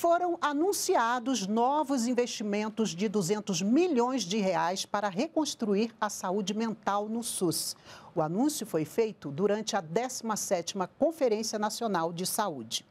foram anunciados novos investimentos de 200 milhões de reais para reconstruir a saúde mental no SUS. O anúncio foi feito durante a 17ª Conferência Nacional de Saúde.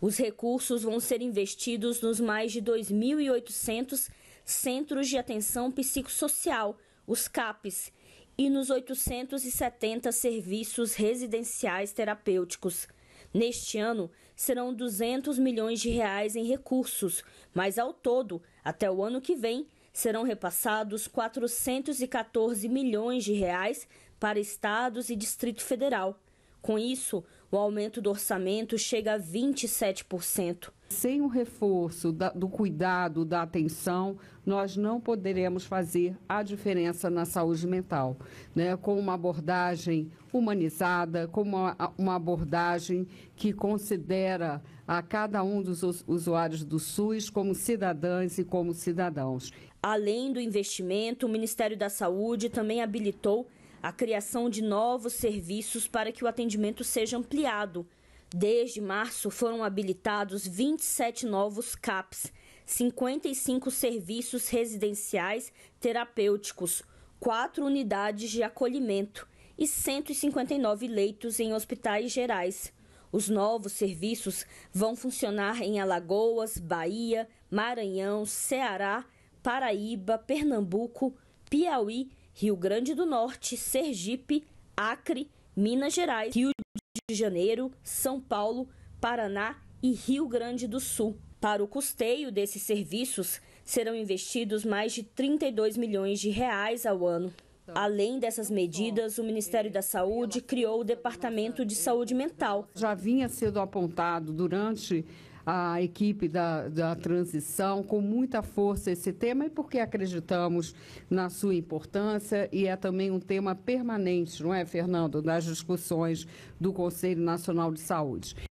Os recursos vão ser investidos nos mais de 2.800 Centros de Atenção Psicossocial, os CAPs, e nos 870 serviços residenciais terapêuticos. Neste ano, serão 200 milhões de reais em recursos, mas ao todo, até o ano que vem, serão repassados 414 milhões de reais para estados e Distrito Federal. Com isso, o aumento do orçamento chega a 27%. Sem o reforço da, do cuidado, da atenção, nós não poderemos fazer a diferença na saúde mental. Né? Com uma abordagem humanizada, com uma, uma abordagem que considera a cada um dos usuários do SUS como cidadãs e como cidadãos. Além do investimento, o Ministério da Saúde também habilitou a criação de novos serviços para que o atendimento seja ampliado. Desde março foram habilitados 27 novos CAPs, 55 serviços residenciais terapêuticos, 4 unidades de acolhimento e 159 leitos em hospitais gerais. Os novos serviços vão funcionar em Alagoas, Bahia, Maranhão, Ceará, Paraíba, Pernambuco, Piauí, Rio Grande do Norte, Sergipe, Acre, Minas Gerais, Rio de Janeiro, São Paulo, Paraná e Rio Grande do Sul. Para o custeio desses serviços, serão investidos mais de 32 milhões de reais ao ano. Além dessas medidas, o Ministério da Saúde criou o Departamento de Saúde Mental. Já vinha sendo apontado durante a equipe da, da transição com muita força esse tema e porque acreditamos na sua importância e é também um tema permanente, não é, Fernando, nas discussões do Conselho Nacional de Saúde.